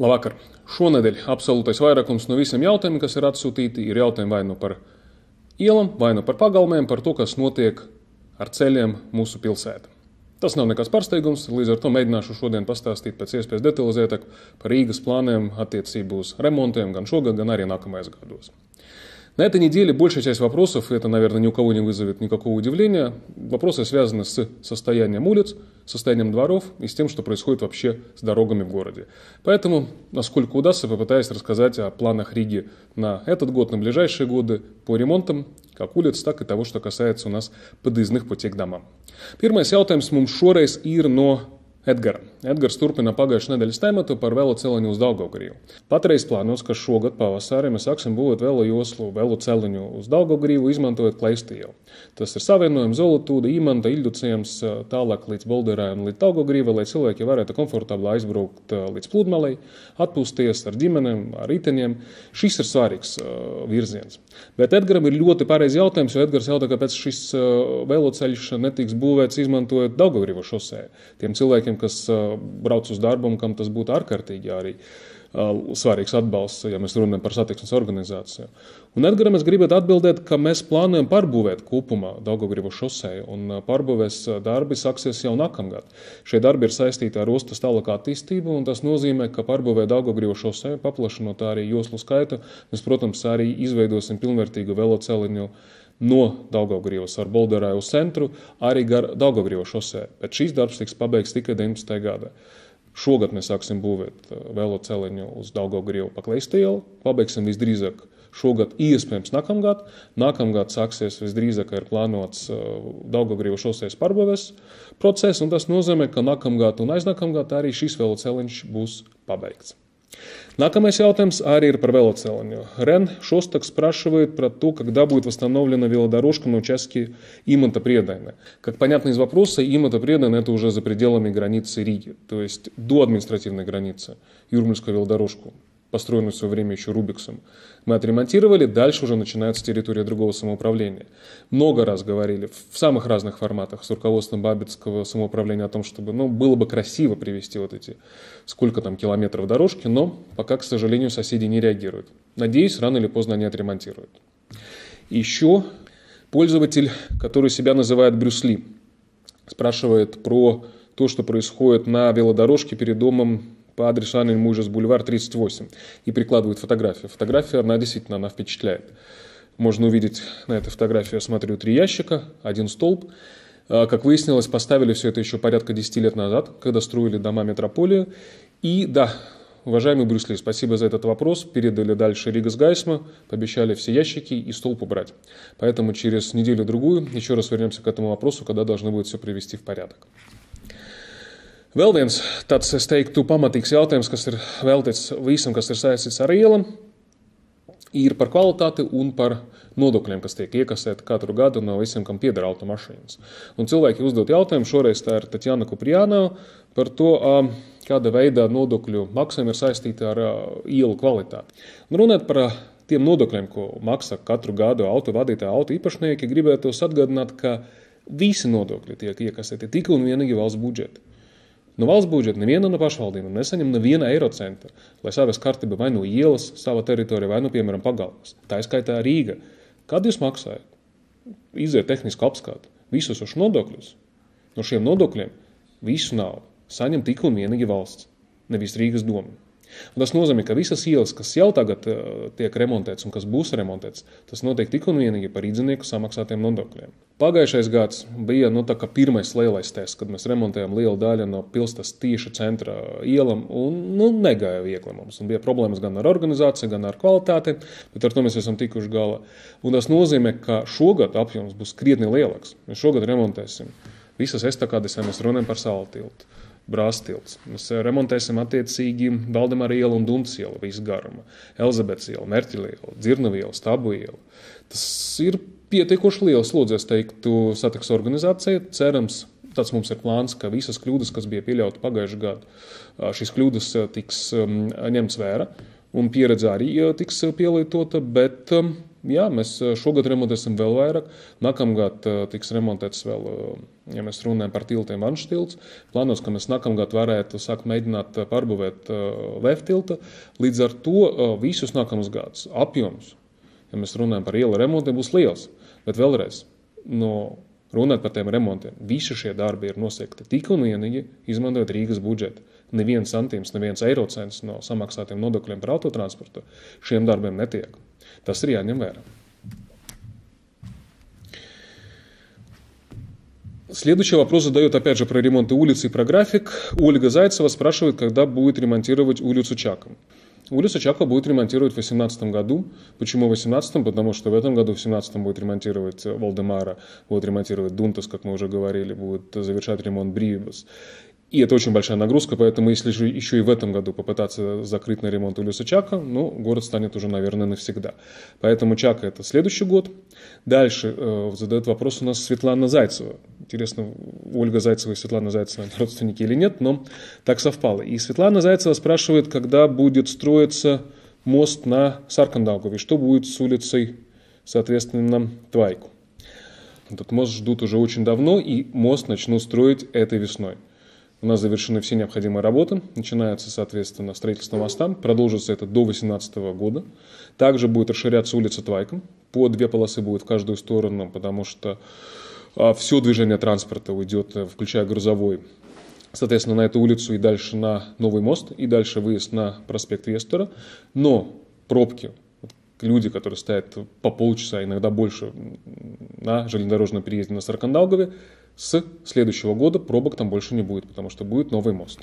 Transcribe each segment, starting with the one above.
Labvakar! Šonadēļ absolūtais vairākums no visiem jautājumiem, kas ir atsūtīti, ir jautājumi vai nu par ielām, vai nu par pagalmiem, par to, kas notiek ar ceļiem mūsu pilsētā. Tas nav nekāds pārsteigums, līdz ar to mēģināšu šodien pastāstīt pēc iespējas detalizētāk par Rīgas plāniem attiecību uz remontiem gan šogad, gan arī nākamajos gados. На этой неделе большая часть вопросов, это, наверное, ни у кого не вызовет никакого удивления, вопросы связаны с состоянием улиц, состоянием дворов и с тем, что происходит вообще с дорогами в городе. Поэтому, насколько удастся, попытаюсь рассказать о планах Риги на этот год, на ближайшие годы по ремонтам как улиц, так и того, что касается у нас подъездных путей к домам. Pirmais jautājums с šoreiz ir no Edgara. Edgars turpina pagājušā nedēļas tematu par veloceliņu uz Daugaugriju. Patreiz plānos, ka šogad pavasarī mēs sāksim būvēt velojoslu veloceliņu uz Daugaugriju, izmantojot pleistiju. Tas ir savienojums Zolotūda, Imanta, Ilduciems, eh, tālāk līdz Bolderai un līdz Daugaugrīvai, lai cilvēki varētu komfortabli aizbraukt eh, līdz pludmalei, atpūsties ar ģimenēm, ar riteņiem. Šis ir svarīgs uh, virziens. Bet Edgars ir ļoti pareizs jautājums, jo Edgars jautā, kāpēc šis uh, veloceļš netiks būvēts izmantojot Daugaugrīvu šosē. Tiem cilvēkiem, kas uh, brauc uz darbu un kam tas būtu ārkārtīgi arī uh, svarīgs atbalsts, ja mēs runājam par satiksmes organizācijām. Un Edgars, mēs gribētu atbildēt, ka mēs plānojam pārbūvēt kopumā Daugavgrību šoseju, un uh, pārbūvēs uh, darbi sāksies jau nākamgad. Šie darbi ir saistīti ar ostas tālākā attīstību, un tas nozīmē, ka pārbūvē Daugavgrību šoseju, paplašinot arī joslu skaitu, mēs, protams, arī izveidosim pilnvērtīgu veloceliņu uh, no Daugavgrīvas ar Bolderēju centru arī gar Daugavgrīvas šosē, bet šīs darbs tiks pabeigts tikai 19. gadā. Šogad mēs sāksim būvēt uh, veloceliņu uz Daugavgrīvu pakleistielu, pabeigsim visdrīzāk šogad, iespējams nākamgad. Nākamgad sāksies visdrīzāk ir plānots uh, Daugavgrīvas šosēs pārbūves process, un tas nozīmē, ka nākamgad un aiznākamgad arī šis veloceliņš būs pabeigts. Нākamais jautājums arī ir par veloceliņu. Рен Шостак спрашивает про то, когда будет восстановлена велодорожка на участке Имота Предайна. Как понятно из вопроса, Имота Предайна это уже за пределами границы Риги, то есть до административной границы Юрмальскую велодорожку построенную в свое время еще Рубиксом, мы отремонтировали, дальше уже начинается территория другого самоуправления. Много раз говорили в самых разных форматах с руководством Бабицкого самоуправления о том, чтобы, ну, было бы красиво привести вот эти сколько там километров дорожки, но пока, к сожалению, соседи не реагируют. Надеюсь, рано или поздно они отремонтируют. Еще пользователь, который себя называет Брюсли, спрашивает про то, что происходит на велодорожке перед домом по адресу Анны Мужес, бульвар 38, и прикладывают фотографию. Фотография, она действительно, она впечатляет. Можно увидеть на этой фотографии, я смотрю, три ящика, один столб. А, как выяснилось, поставили все это еще порядка 10 лет назад, когда строили дома метрополии. И да, уважаемый Брюсли, спасибо за этот вопрос. Передали дальше Ригас Гайсма, пообещали все ящики и столб убрать. Поэтому через неделю-другую еще раз вернемся к этому вопросу, когда должны будет все привести в порядок. Vēl viens tāds, es teiktu, pamatīgs jautājums, kas ir veltīts visam, kas ir saistīts ar ielām, ir par kvalitāti un par nodokļiem, kas tiek iekasēti katru gadu no visiem, kam pieder automašīnas. Un cilvēki uzdod jautājumu, šoreiz tā ir Tatjana Kupriānova, par to, kāda veida nodokļu maksājumi ir saistīti ar ielu kvalitāti. Un runāt par tiem nodokļiem, ko maksā katru gadu auto vadītāji, auto īpašnieki, gribētu atgādināt, ka visi nodokļi tiek iekasēti tikai un vienīgi valsts budžetā. No nu, valsts budžeta neviena no pašvaldībām nesaņem neviena eiro centa, lai savas kārtība vai no ielas, sava teritorija, vai no, piemēram, pagalmas. Tā izskaitā Rīga. Kad jūs maksājat? Iziet tehnisku apskatu, visus šos nodokļus. No šiem nodokļiem visu naudu saņem tik un vienīgi valsts, nevis Rīgas doma. Un tas nozīmē, ka visas ielas, kas jau tagad uh, tiek remontētas un kas būs remontētas, tas notiek tik un vienīgi par īdzinieku samaksātiem nodokļiem. Pagājušais gads bija nu, pirmais lielais tests, kad mēs remontējām lielu daļu no pilsētas tieši centra ielam, un nu, negāja viegli mums. Un bija problēmas gan ar organizāciju, gan ar kvalitāti, bet ar to mēs esam tikuši galā. Un tas nozīmē, ka šogad apjoms būs krietni lielāks. Mēs šogad remontēsim visas estakādes, ja mēs runājam par salu tiltu brāztilts. Mēs eh, remontēsim attiecīgi Valdemāra ielu un Dunkas ielu visu garumu, Elizabetes ielu, Merķeļa ielu, Dzirnavu ielu, Stabu ielu. Tas ir pietiekoši liels slodzi, es teiktu, satiksmes organizācijai. Cerams, tāds mums ir plāns, ka visas kļūdas, kas bija pieļautas pagājušajā gadā, šīs kļūdas tiks um, ņemts vērā un pieredze arī tiks pielietota. Bet, um, jā, mēs eh, šogad remontēsim vēl vairāk. Nākamgad eh, tiks remontēts vēl, eh, ja mēs runājam par tiltiem, anštilts. Plānos, ka mēs nākamgad varētu sākt mēģināt pārbūvēt leftilta. Līdz ar to visus nākamos gadus apjoms, ja mēs runājam par ielu remontiem, būs liels. Bet vēlreiz. No Runāt par tiem remontiem. Visi šie darbi ir nosekti tik un vienīgi izmantojot Rīgas budžetu. Neviens centims, neviens eiro cents no samaksātiem nodokļiem par autotransportu šiem darbiem netiek. Tas ir jāņem vērā. Следующий вопрос задает опять же про ремонт улицы и про график. Ольга Зайцева спрашивает, когда будет ремонтировать улицу Чаком. Улицу Чакова будет ремонтировать в 2018 году. Почему в 2018? Потому что в этом году, в 2017 будет ремонтировать Валдемара, будет ремонтировать Дунтас, как мы уже говорили, будет завершать ремонт Бривибас. И это очень большая нагрузка, поэтому если же еще и в этом году попытаться закрыть на ремонт улицу Чака, ну, город станет уже, наверное, навсегда. Поэтому Чака – это следующий год. Дальше э, задает вопрос у нас Светлана Зайцева. Интересно, Ольга Зайцева и Светлана Зайцева родственники или нет, но так совпало. И Светлана Зайцева спрашивает, когда будет строиться мост на Саркандалгове, что будет с улицей, соответственно, Твайку. Этот мост ждут уже очень давно, и мост начнут строить этой весной – у нас завершены все необходимые работы. Начинается, соответственно, строительство моста. Продолжится это до 2018 года. Также будет расширяться улица Твайком. По две полосы будет в каждую сторону, потому что а, все движение транспорта уйдет, э, включая грузовой, соответственно, на эту улицу и дальше на Новый мост, и дальше выезд на проспект Вестера. Но пробки, люди, которые стоят по полчаса, иногда больше на железнодорожном переезде на Саркандалгове, с следующего года пробок там больше не будет, потому что будет новый мост.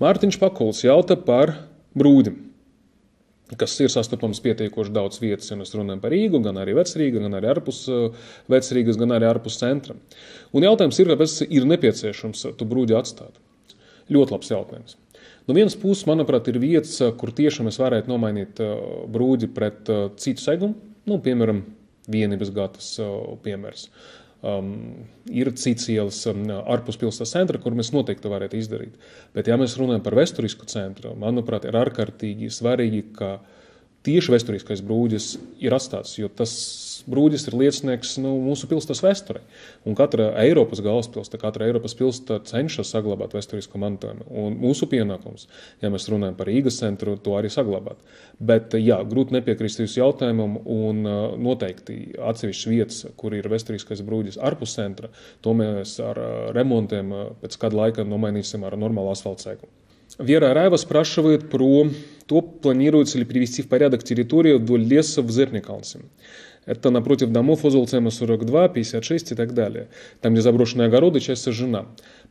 Mārtiņš Pakols jautā par brūdi, kas ir sastopams pietiekuši daudz vietas, ja mēs runājam par Rīgu, gan arī Vecrīgu, gan arī ārpus Vecrīgas, gan arī ārpus centra. Un jautājums ir, kāpēc ir nepieciešams tu brūdi atstāt? Ļoti labs jautājums. No vienas puses, manuprāt, ir vietas, kur tiešām es varētu nomainīt brūdi pret citu segumu, nu, piemēram, vienības gatas piemērs um, ir cits ielas um, ārpus pilsētas centra, kur mēs noteikti varētu izdarīt. Bet, ja mēs runājam par vēsturisku centru, manuprāt, ir ārkārtīgi svarīgi, ka uh, tieši vēsturiskais brūģis ir atstāts, jo tas brūģis ir liecinieks nu, mūsu pilsētas vēsturē. Un katra Eiropas galvaspilsēta, katra Eiropas pilsēta cenšas saglabāt vēsturisko mantojumu. Un mūsu pienākums, ja mēs runājam par Rīgas centru, to arī saglabāt. Bet, jā, grūti nepiekrist jūsu jautājumam, un uh, noteikti atsevišķas vietas, kur ir vēsturiskais brūģis ārpus centra, to mēs ar uh, remontiem uh, pēc kāda laika nomainīsim ar normālu asfaltsēkumu. Вера Араева спрашивает про то, планируется ли привести в порядок территорию вдоль леса в Зерникалнсе. Это напротив домов Озолцема 42, 56 и так далее. Там, где заброшенные огороды, часть сожжена.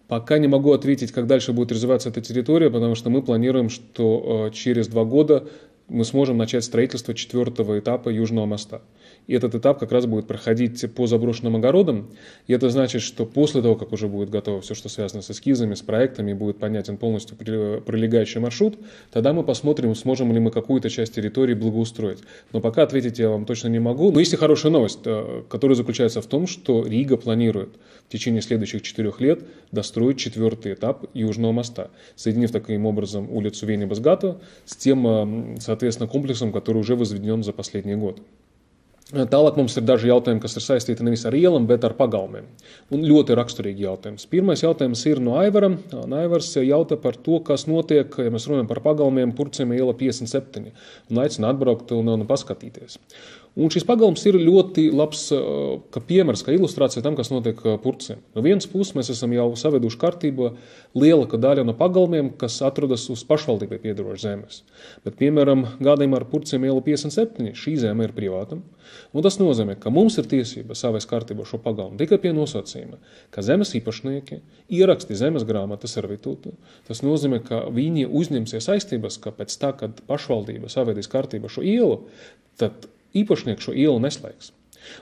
Пока не могу ответить, как дальше будет развиваться эта территория, потому что мы планируем, что э, через два года мы сможем начать строительство четвертого этапа Южного моста. И этот этап как раз будет проходить по заброшенным огородам. И это значит, что после того, как уже будет готово все, что связано с эскизами, с проектами, будет понятен полностью пролегающий маршрут, тогда мы посмотрим, сможем ли мы какую-то часть территории благоустроить. Но пока ответить я вам точно не могу. Но есть и хорошая новость, э, которая заключается в том, что Рига планирует в течение следующих четырех лет достроить четвертый этап Южного моста, соединив таким образом улицу Вене-Базгата с тем, соответственно, комплексом, который уже возведен за последний год. Tālāk mums ir daži jautājumi, kas ir saistīti nevis ar ielām, bet ar pagalmiem. Un ļoti raksturīgi jautājums. Pirmais jautājums ir no Aivara. Aivars jautā par to, kas notiek, ja mēs runājam par pagalmiem, Purcēm iela 57. Un aicina atbraukt un, un paskatīties. Un šis pagalms ir ļoti labs eh, ka piemērs, kā ilustrācija tam, kas notiek eh, Purcē. No vienas puses, mēs esam jau saveduši kārtībā lielāka daļa no pagalmiem, kas atrodas uz pašvaldībai piedarošas zemes. Bet, piemēram, gadījumā ar Purcēm ielu 57 šī zeme ir privātam. Un tas nozīmē, ka mums ir tiesība savais kārtībā šo pagalmu tikai pie nosacījuma, ka zemes īpašnieki ieraksti zemes grāmatas servitūtu. Tas nozīmē, ka viņi uzņemsies saistības, ka pēc tā, kad pašvaldība savedīs kārtībā šo ielu, tad īpašnieks šo ielu neslēgs.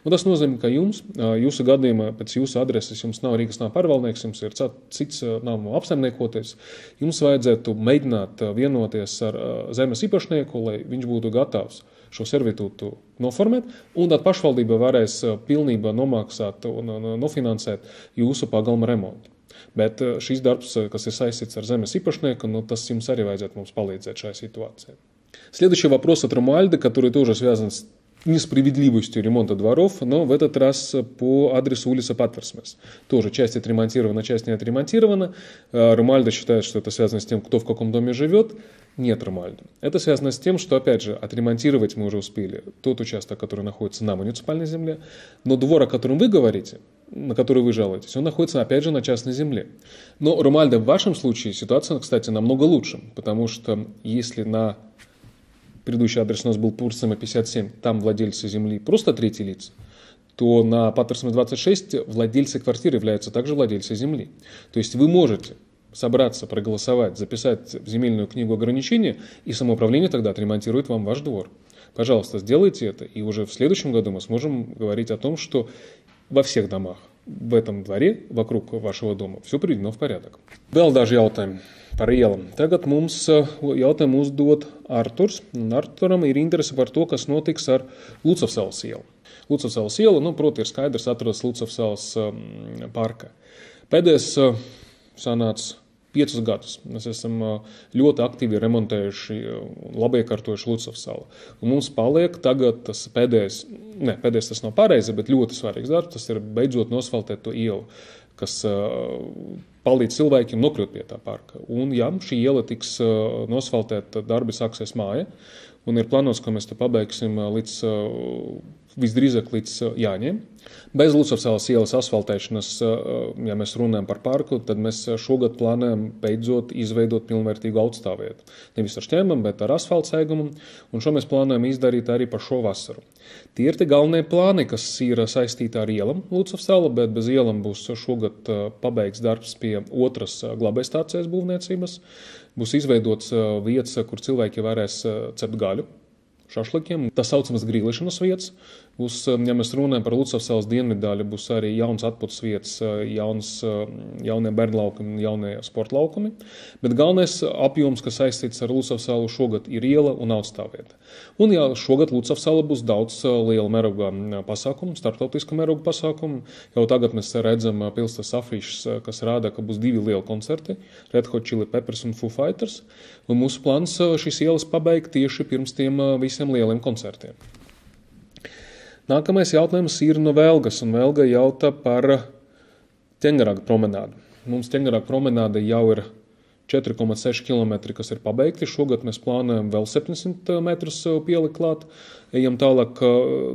Un tas nozīmē, ka jums, jūsu gadījumā, pēc jūsu adreses, jums nav Rīgas nav pārvaldnieks, jums ir cits nav apsaimniekoties. Jums vajadzētu mēģināt vienoties ar zemes īpašnieku, lai viņš būtu gatavs šo servitūtu noformēt, un tad pašvaldība varēs pilnībā nomaksāt un nofinansēt jūsu pagalma remontu. Bet šis darbs, kas ir saistīts ar zemes īpašnieku, nu, tas jums arī vajadzētu mums palīdzēt šajā situācijā. Следующий вопрос от Ромуальда, который тоже связан с несправедливостью ремонта дворов, но в этот раз по адресу улица Паттерсмес. Тоже часть отремонтирована, часть не отремонтирована. Э, Ромальдо считает, что это связано с тем, кто в каком доме живет. Нет, Ромальдо. Это связано с тем, что, опять же, отремонтировать мы уже успели тот участок, который находится на муниципальной земле, но двор, о котором вы говорите, на который вы жалуетесь, он находится, опять же, на частной земле. Но, Ромальдо, в вашем случае ситуация, кстати, намного лучше, потому что если на предыдущий адрес у нас был Пурсема 57, там владельцы земли просто третьи лица, то на Паттерсона 26 владельцы квартиры являются также владельцы земли. То есть вы можете собраться, проголосовать, записать в земельную книгу ограничения, и самоуправление тогда отремонтирует вам ваш двор. Пожалуйста, сделайте это, и уже в следующем году мы сможем говорить о том, что во всех домах в этом dvarī, вокруг вашего дома, все приведено в порядок. Vēl daži jautājumi par ielām. Tagad mums jautājumu uzdod Arthurs. Arthuram ir interese par to, kas notiks ar Lucavsāles ielu. Lucavsāles iela, nu, proti, ir skaidrs, atrodas Lucavsāles parka. Pēdējais sanāca piecus gadus. Mēs esam ļoti aktīvi remontējuši un labiekārtojuši Lucavas salu. Un mums paliek tagad tas pēdējais, ne pēdējais tas nav pareizi, bet ļoti svarīgs darbs, tas ir beidzot nosfaltēt to ielu, kas palīdz cilvēkiem nokļūt pie tā parka. Un ja šī iela tiks nosfaltēta, tad darbi sāksies māja. Un ir plānots, ka mēs to pabeigsim līdz visdrīzāk līdz eh, Jāņiem. Bez Lucasovas ielas asfaltēšanas, eh, eh, ja mēs runājam par parku, tad mēs šogad plānojam beidzot izveidot pilnvērtīgu augstāvvietu. Nevis ar šķēmām, bet ar asfaltsēgumu, un šo mēs plānojam izdarīt arī par šo vasaru. Tie ir tie galvenie plāni, kas ir saistīti ar ielam Lucasovas ielu, bet bez ielam būs šogad pabeigts darbs pie otras glabējas stācijas būvniecības. Būs izveidots vietas, kur cilvēki varēs cept gaļu šašlikiem. Tā saucamas grīlešanas vietas. Būs, um, ja mēs runājam par Lucavas dienviddaļu, būs arī jauns atpūtas vietas, uh, jauns, um, jaunie bērnu laukumi un jaunie sporta laukumi. Bet galvenais apjoms, kas saistīts ar Lucavas salu šogad, ir iela un augstāvieta. Un ja šogad Lucavas sala būs daudz uh, liela mēroga um, pasākumu, starptautiska mēroga pasākumu. Jau tagad mēs redzam uh, pilsētas afišas, kas rāda, ka būs divi lieli koncerti - Red Hot Chili Peppers un Foo Fighters. Un mūsu plāns šīs ielas pabeigt tieši pirms tiem visiem visiem lieliem koncertiem. Nākamais jautājums ir no Vēlgas, un Vēlga jautā par ķēniņraga promenādu. Mums ķēniņraga promenāde jau ir 4,6 km, kas ir pabeigti. Šogad mēs plānojam vēl 700 metrus pielikt klāt ejam tālāk uh,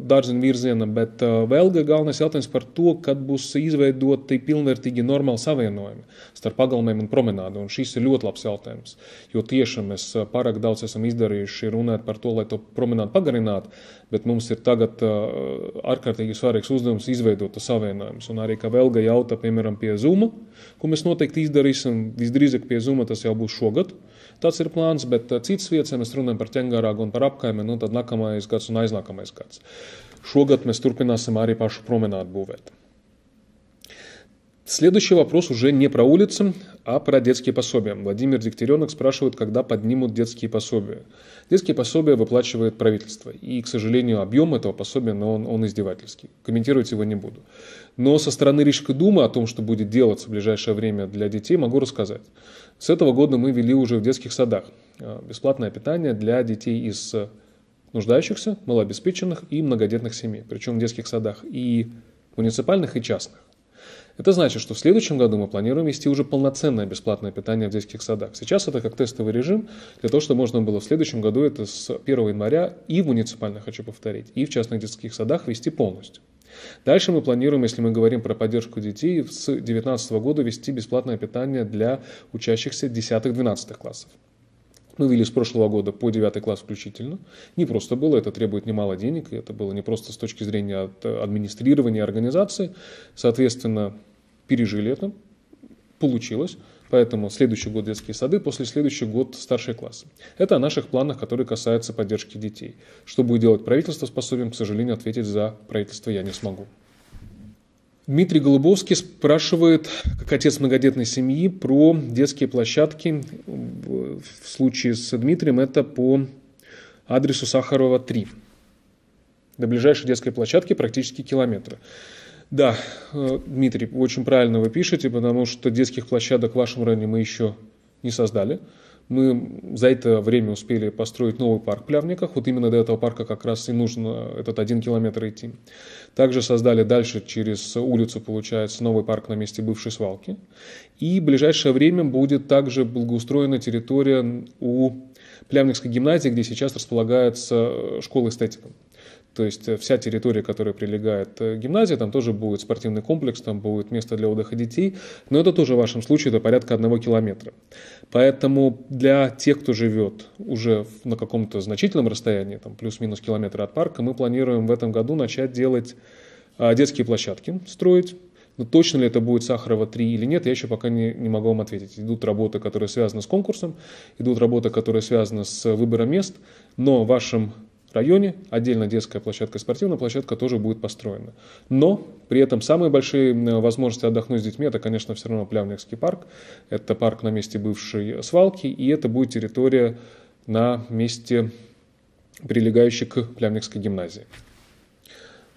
dārziņu virzienam. Bet uh, vēl galvenais jautājums par to, kad būs izveidoti pilnvērtīgi normāli savienojumi starp pagalmiem un promenādu. Un šis ir ļoti labs jautājums, jo tieši mēs uh, pārāk daudz esam izdarījuši runāt par to, lai to promenādu pagarinātu, bet mums ir tagad ārkārtīgi svarīgs uzdevums izveidot savienojumus. Un arī kā Velga jautā, piemēram, pie Zuma, ko mēs noteikti izdarīsim, visdrīzāk pie Zuma tas jau būs šogad. Tas ir plāns, bet uh, citas vietas, ja mēs runājam par ķengārāgu un par apkaimē, nu, tad nākamais gads un aiznākamais gads. Šogad mēs turpināsim arī pašu promenādu būvēt. Следующий вопрос уже не про улицы, а про детские пособия. Владимир Дегтяренок спрашивает, когда поднимут детские пособия. Детские пособия выплачивает правительство. И, к сожалению, объем этого пособия, но он, он издевательский. Комментировать его не буду. Но со стороны Рижской думы о том, что будет делаться в ближайшее время для детей, могу рассказать. С этого года мы вели уже в детских садах э, бесплатное питание для детей из нуждающихся, малообеспеченных и многодетных семей. Причем в детских садах и муниципальных, и частных. Это значит, что в следующем году мы планируем вести уже полноценное бесплатное питание в детских садах. Сейчас это как тестовый режим, для того, чтобы можно было в следующем году это с 1 января и в муниципальных, хочу повторить, и в частных детских садах вести полностью. Дальше мы планируем, если мы говорим про поддержку детей, с 2019 года вести бесплатное питание для учащихся 10-12 классов мы вели с прошлого года по 9 класс включительно. Не просто было, это требует немало денег, это было не просто с точки зрения э, администрирования организации. Соответственно, пережили это, получилось. Поэтому следующий год детские сады, после следующий год старшие классы. Это о наших планах, которые касаются поддержки детей. Что будет делать правительство, способен, к сожалению, ответить за правительство я не смогу. Дмитрий Голубовский спрашивает, как отец многодетной семьи, про детские площадки. В случае с Дмитрием это по адресу Сахарова 3. До ближайшей детской площадки практически километр. Да, э, Дмитрий, очень правильно вы пишете, потому что детских площадок в вашем районе мы еще не создали. Мы за это время успели построить новый парк в Плявниках. Вот именно до этого парка как раз и нужно этот один километр идти. Также создали дальше через улицу, получается, новый парк на месте бывшей свалки. И в ближайшее время будет также благоустроена территория у Плявникской гимназии, где сейчас располагается школа эстетика. То есть э, вся территория, которая прилегает к э, гимназии, там тоже будет спортивный комплекс, там будет место для отдыха детей, но это тоже в вашем случае это порядка одного километра. Поэтому для тех, кто живет уже на каком-то значительном расстоянии, там плюс-минус километр от парка, мы планируем в этом году начать делать а, детские площадки, строить, но точно ли это будет Сахарова-3 или нет, я еще пока не, не могу вам ответить. Идут работы, которые связаны с конкурсом, идут работы, которые связаны с выбором мест, но в вашем районе, отдельно детская площадка и спортивная площадка тоже будет построена. Но при этом самые большие возможности отдохнуть с детьми, это, конечно, все равно Плявникский парк, это парк на месте бывшей свалки, и это будет территория на месте, прилегающей к Плявникской гимназии.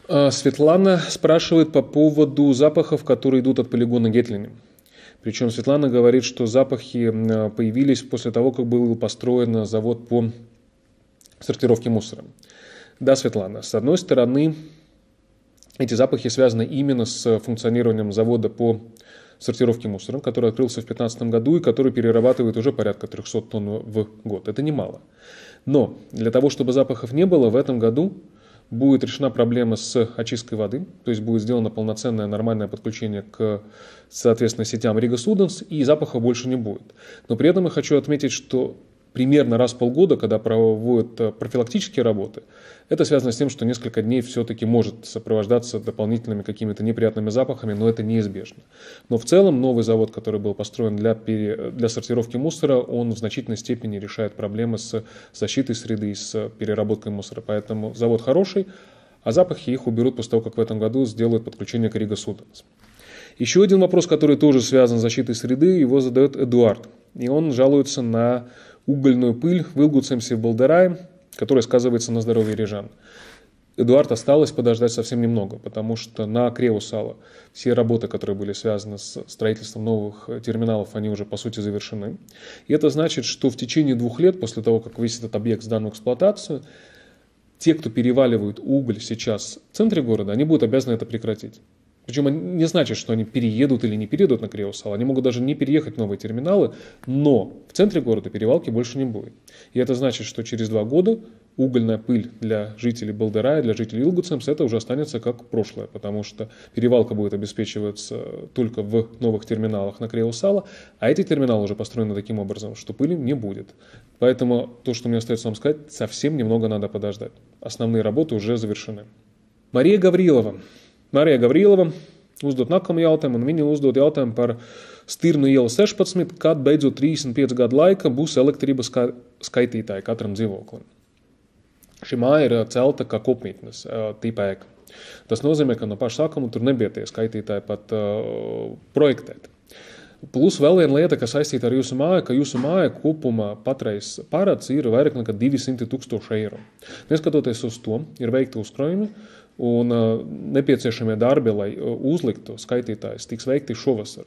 А, Светлана спрашивает по поводу запахов, которые идут от полигона Гетлини. Причем Светлана говорит, что запахи появились после того, как был построен завод по сортировки мусора. Да, Светлана, с одной стороны, эти запахи связаны именно с функционированием завода по сортировке мусора, который открылся в 2015 году и который перерабатывает уже порядка 300 тонн в год. Это немало. Но для того, чтобы запахов не было, в этом году будет решена проблема с очисткой воды, то есть будет сделано полноценное нормальное подключение к, соответственно, сетям Рига Суденс, и запаха больше не будет. Но при этом я хочу отметить, что примерно раз в полгода, когда проводят э, профилактические работы. Это связано с тем, что несколько дней все-таки может сопровождаться дополнительными какими-то неприятными запахами, но это неизбежно. Но в целом новый завод, который был построен для, пере... для сортировки мусора, он в значительной степени решает проблемы с защитой среды, и с переработкой мусора. Поэтому завод хороший, а запахи их уберут после того, как в этом году сделают подключение к Рига Суденс. Еще один вопрос, который тоже связан с защитой среды, его задает Эдуард. И он жалуется на угольную пыль, вылгут сэмсибалдерай, которая сказывается на здоровье рижан. Эдуард осталось подождать совсем немного, потому что на Креусала все работы, которые были связаны с строительством новых э, терминалов, они уже по сути завершены. И это значит, что в течение двух лет после того, как весь этот объект сдан в эксплуатацию, те, кто переваливают уголь сейчас в центре города, они будут обязаны это прекратить. Причем не значит, что они переедут или не переедут на Криосал. Они могут даже не переехать в новые терминалы, но в центре города перевалки больше не будет. И это значит, что через два года угольная пыль для жителей Балдера и для жителей Илгуцемс это уже останется как прошлое, потому что перевалка будет обеспечиваться только в новых терминалах на Креусала, а эти терминалы уже построены таким образом, что пыли не будет. Поэтому то, что мне остается вам сказать, совсем немного надо подождать. Основные работы уже завершены. Мария Гаврилова, Marija Gavrilova uzdot nākamo jautājumu, un viņa uzdot jautājumu par Stirnu ielu 16, kad beidzot 35 gadu laika būs elektrības skaitītāji katram dzīvoklim. Šī māja ir eh, celta kā kopmītnes eh, tipa ēka. Tas nozīmē, ka no paša sākuma tur nebija tie skaitītāji pat uh, projektēt. Plus vēl viena lieta, kas saistīta ar jūsu māju, ka jūsu māja kopumā patreiz parāds ir vairāk nekā 200 tūkstoši eiro. Neskatoties uz to, ir veikti uzkrājumi, uh, un eh, nepieciešamie darbi, lai eh, uzliktu skaitītājus, tiks veikti šovasar.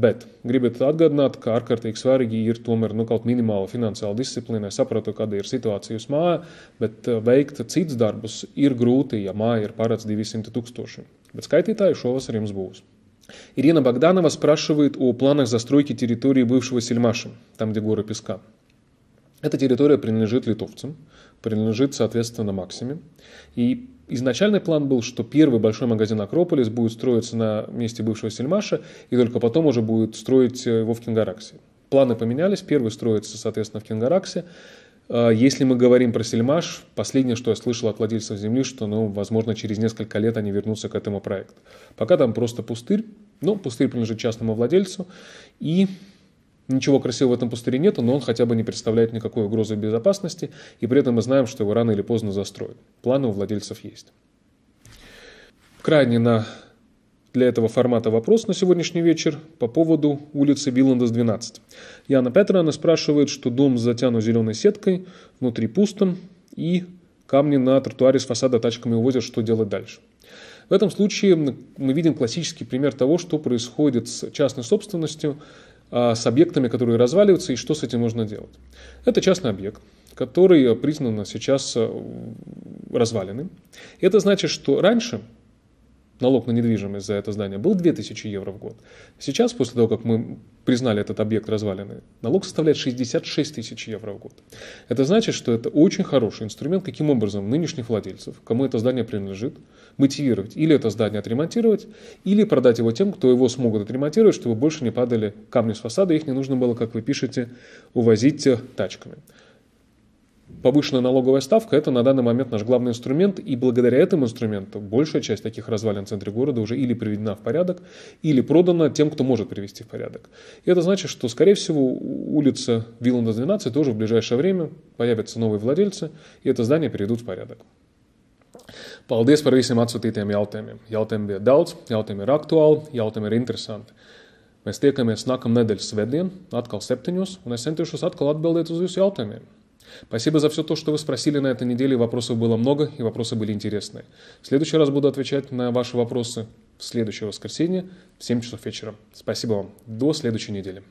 Bet gribat atgādināt, ka ārkārtīgi svarīgi ir tomēr nu, kaut minimāla finansiāla disciplīna. Es saprotu, kāda ir situācija uz māja, bet eh, veikt cits darbus ir grūti, ja māja ir parāds 200 tūkstoši. Bet skaitītāji šovasar jums būs. Ирина Богданова спрашивает о планах застройки территории бывшего Сельмаша, там, где горы песка. Эта территория принадлежит литовцам, принадлежит, соответственно, Максиме. И Изначальный план был, что первый большой магазин «Акрополис» будет строиться на месте бывшего Сельмаша, и только потом уже будет строить э, его в Кингараксе. Планы поменялись, первый строится, соответственно, в Кингараксе. А, если мы говорим про Сельмаш, последнее, что я слышал от владельцев земли, что, ну, возможно, через несколько лет они вернутся к этому проекту. Пока там просто пустырь, но ну, пустырь принадлежит частному владельцу, и Ничего красивого в этом пустыре нету, но он хотя бы не представляет никакой угрозы безопасности, и при этом мы знаем, что его рано или поздно застроят. Планы у владельцев есть. Крайне на для этого формата вопрос на сегодняшний вечер по поводу улицы Виландес 12. Яна Петрана спрашивает, что дом затянут зеленой сеткой, внутри пустом и камни на тротуаре с фасада тачками увозят, что делать дальше. В этом случае мы видим классический пример того, что происходит с частной собственностью а, с объектами, которые разваливаются, и что с этим можно делать. Это частный объект, который признан сейчас э, разваленным. Это значит, что раньше налог на недвижимость за это здание был 2000 евро в год. Сейчас, после того, как мы признали этот объект развалины, налог составляет 66 тысяч евро в год. Это значит, что это очень хороший инструмент, каким образом нынешних владельцев, кому это здание принадлежит, мотивировать или это здание отремонтировать, или продать его тем, кто его смогут отремонтировать, чтобы больше не падали камни с фасада, их не нужно было, как вы пишете, увозить тачками повышенная налоговая ставка – это на данный момент наш главный инструмент, и благодаря этому инструменту большая часть таких развалин в центре города уже или приведена в порядок, или продана тем, кто может привести в порядок. И это значит, что, скорее всего, улица Виланда 12 тоже в ближайшее время появятся новые владельцы, и это здание перейдут в порядок. Paldies par visiem atsūtītiem jautājumiem. Jautājumi bija daudz, jautājumi ir aktuāli, jautājumi ir interesanti. Mēs tiekamies nākamnedēļ svētdien, atkal septiņos, un es centīšos atkal atbildēt uz jūsu jautājumiem. Спасибо за все то, что вы спросили на этой неделе. Вопросов было много, и вопросы были интересные. В следующий раз буду отвечать на ваши вопросы в следующее воскресенье в 7 часов вечера. Спасибо вам. До следующей недели.